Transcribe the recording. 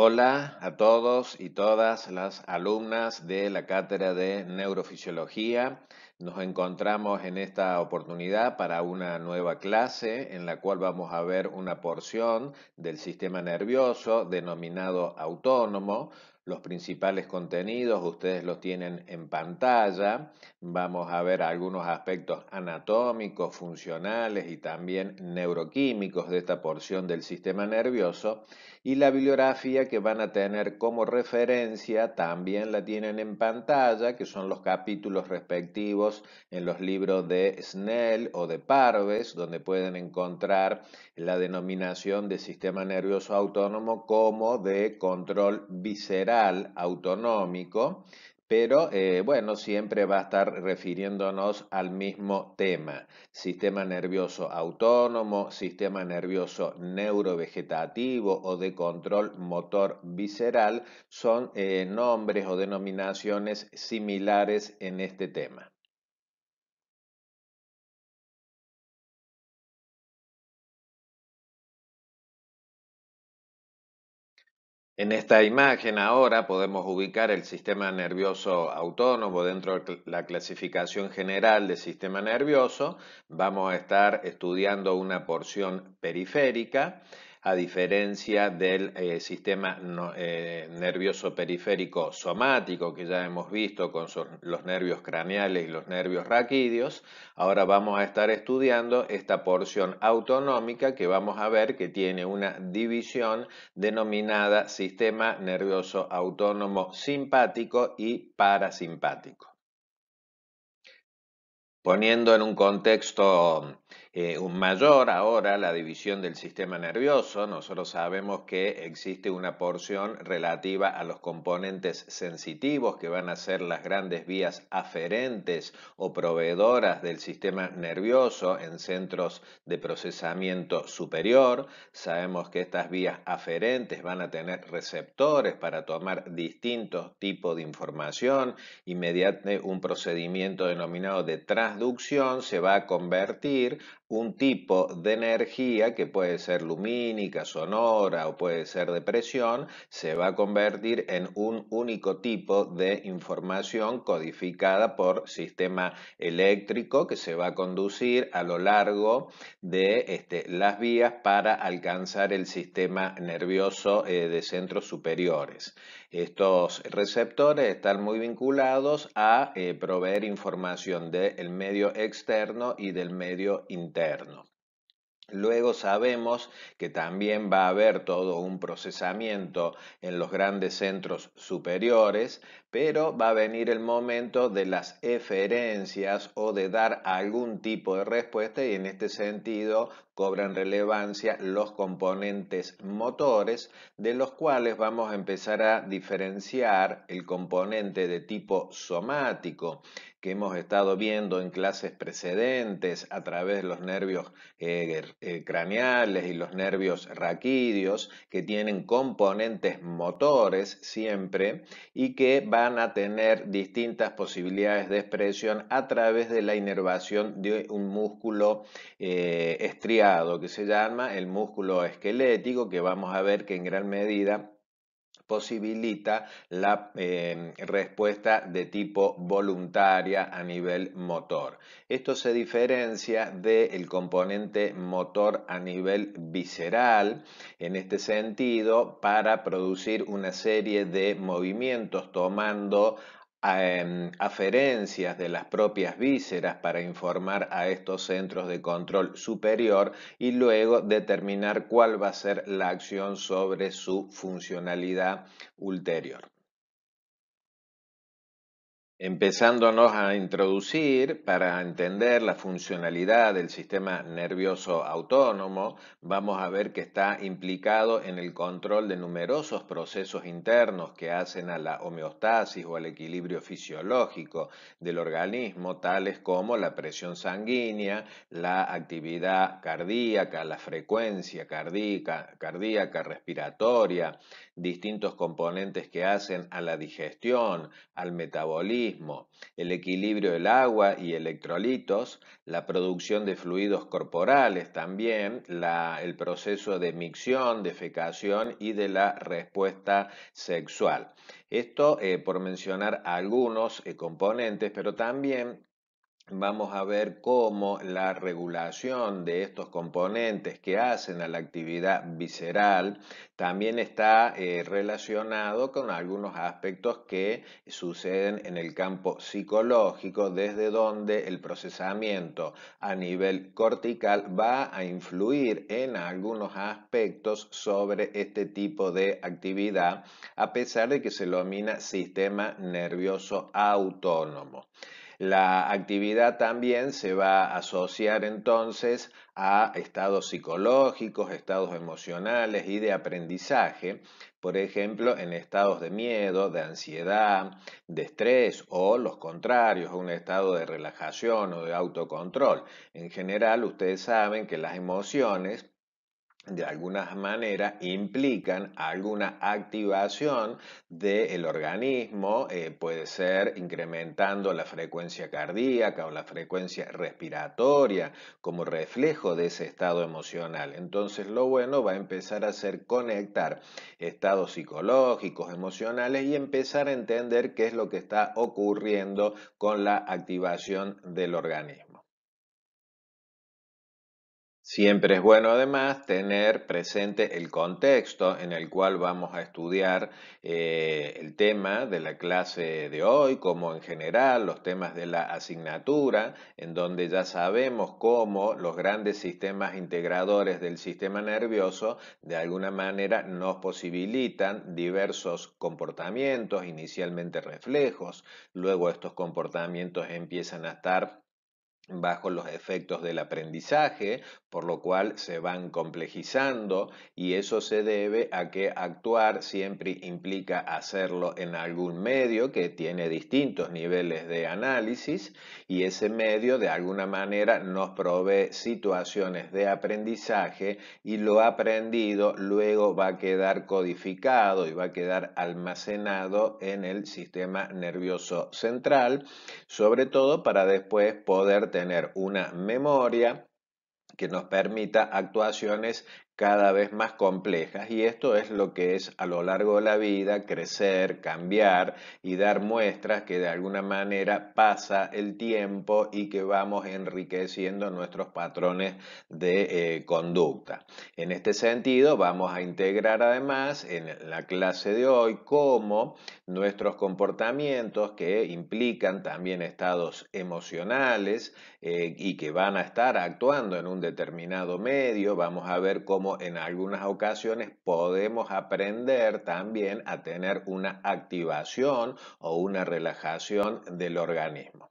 Hola a todos y todas las alumnas de la Cátedra de Neurofisiología. Nos encontramos en esta oportunidad para una nueva clase en la cual vamos a ver una porción del sistema nervioso denominado autónomo, los principales contenidos, ustedes los tienen en pantalla. Vamos a ver algunos aspectos anatómicos, funcionales y también neuroquímicos de esta porción del sistema nervioso. Y la bibliografía que van a tener como referencia también la tienen en pantalla, que son los capítulos respectivos en los libros de Snell o de Parves, donde pueden encontrar la denominación de sistema nervioso autónomo como de control visceral autonómico, pero eh, bueno, siempre va a estar refiriéndonos al mismo tema, sistema nervioso autónomo, sistema nervioso neurovegetativo o de control motor visceral, son eh, nombres o denominaciones similares en este tema. En esta imagen ahora podemos ubicar el sistema nervioso autónomo dentro de la clasificación general de sistema nervioso. Vamos a estar estudiando una porción periférica a diferencia del eh, sistema eh, nervioso periférico somático que ya hemos visto con los nervios craneales y los nervios raquídeos, ahora vamos a estar estudiando esta porción autonómica que vamos a ver que tiene una división denominada sistema nervioso autónomo simpático y parasimpático. Poniendo en un contexto eh, un mayor ahora la división del sistema nervioso. Nosotros sabemos que existe una porción relativa a los componentes sensitivos que van a ser las grandes vías aferentes o proveedoras del sistema nervioso en centros de procesamiento superior. Sabemos que estas vías aferentes van a tener receptores para tomar distintos tipos de información y mediante un procedimiento denominado de transducción se va a convertir un tipo de energía que puede ser lumínica, sonora o puede ser de presión, se va a convertir en un único tipo de información codificada por sistema eléctrico que se va a conducir a lo largo de este, las vías para alcanzar el sistema nervioso eh, de centros superiores. Estos receptores están muy vinculados a eh, proveer información del medio externo y del medio interno. Luego sabemos que también va a haber todo un procesamiento en los grandes centros superiores, pero va a venir el momento de las eferencias o de dar algún tipo de respuesta y en este sentido cobran relevancia los componentes motores de los cuales vamos a empezar a diferenciar el componente de tipo somático que hemos estado viendo en clases precedentes a través de los nervios eh, eh, craneales y los nervios raquídeos que tienen componentes motores siempre y que van a tener distintas posibilidades de expresión a través de la inervación de un músculo eh, estriado que se llama el músculo esquelético que vamos a ver que en gran medida posibilita la em, respuesta de tipo voluntaria a nivel motor. Esto se diferencia del componente motor a nivel visceral, en este sentido, para producir una serie de movimientos tomando aferencias em, de las propias vísceras para informar a estos centros de control superior y luego determinar cuál va a ser la acción sobre su funcionalidad ulterior empezándonos a introducir para entender la funcionalidad del sistema nervioso autónomo, vamos a ver que está implicado en el control de numerosos procesos internos que hacen a la homeostasis o al equilibrio fisiológico del organismo, tales como la presión sanguínea, la actividad cardíaca, la frecuencia cardíaca, cardíaca respiratoria, distintos componentes que hacen a la digestión, al metabolismo, el equilibrio del agua y electrolitos, la producción de fluidos corporales también, el proceso de micción, defecación y de la respuesta sexual. Esto eh, por mencionar algunos eh, componentes, pero también vamos a ver cómo la regulación de estos componentes que hacen a la actividad visceral también está eh, relacionado con algunos aspectos que suceden en el campo psicológico, desde donde el procesamiento a nivel cortical va a influir en algunos aspectos sobre este tipo de actividad, a pesar de que se lo denomina sistema nervioso autónomo. La actividad también se va a asociar entonces a estados psicológicos, estados emocionales y de aprendizaje, por ejemplo, en estados de miedo, de ansiedad, de estrés o los contrarios, un estado de relajación o de autocontrol. En general, ustedes saben que las emociones de alguna manera implican alguna activación del organismo, eh, puede ser incrementando la frecuencia cardíaca o la frecuencia respiratoria como reflejo de ese estado emocional. Entonces lo bueno va a empezar a ser conectar estados psicológicos, emocionales y empezar a entender qué es lo que está ocurriendo con la activación del organismo. Siempre es bueno además tener presente el contexto en el cual vamos a estudiar eh, el tema de la clase de hoy, como en general los temas de la asignatura, en donde ya sabemos cómo los grandes sistemas integradores del sistema nervioso de alguna manera nos posibilitan diversos comportamientos, inicialmente reflejos, luego estos comportamientos empiezan a estar bajo los efectos del aprendizaje, por lo cual se van complejizando y eso se debe a que actuar siempre implica hacerlo en algún medio que tiene distintos niveles de análisis y ese medio de alguna manera nos provee situaciones de aprendizaje y lo aprendido luego va a quedar codificado y va a quedar almacenado en el sistema nervioso central, sobre todo para después poder tener tener una memoria que nos permita actuaciones cada vez más complejas y esto es lo que es a lo largo de la vida crecer, cambiar y dar muestras que de alguna manera pasa el tiempo y que vamos enriqueciendo nuestros patrones de eh, conducta. En este sentido vamos a integrar además en la clase de hoy cómo nuestros comportamientos que implican también estados emocionales eh, y que van a estar actuando en un determinado medio, vamos a ver cómo en algunas ocasiones podemos aprender también a tener una activación o una relajación del organismo.